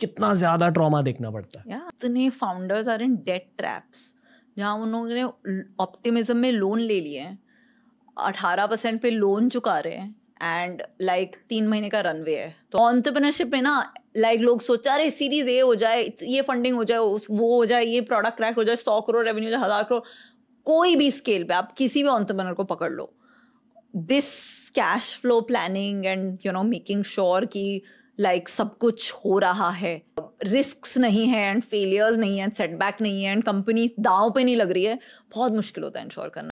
कितना ज्यादा ट्रॉमा देखना पड़ता है इतने founders are in debt traps जहाँ उन्होंने ऑप्टिमिज्म में लोन ले लिए अठारह परसेंट पे लोन चुका रहे हैं एंड लाइक तीन महीने का रनवे है तो ऑन्टरप्रनरशिप में ना लाइक like, लोग सोचा अरे सीरीज ये हो जाए ये फंडिंग हो जाए वो हो जाए ये प्रोडक्ट क्रैक हो जाए सौ करोड़ रेवेन्यू जाए हज़ार करोड़ कोई भी स्केल पे आप किसी भी ऑन्टरप्रनर को पकड़ लो this cash flow planning and you know making sure की लाइक like, सब कुछ हो रहा है रिस्क नहीं है एंड फेलियर्स नहीं है सेटबैक नहीं है एंड कंपनी दाव पे नहीं लग रही है बहुत मुश्किल होता है इंश्योर करना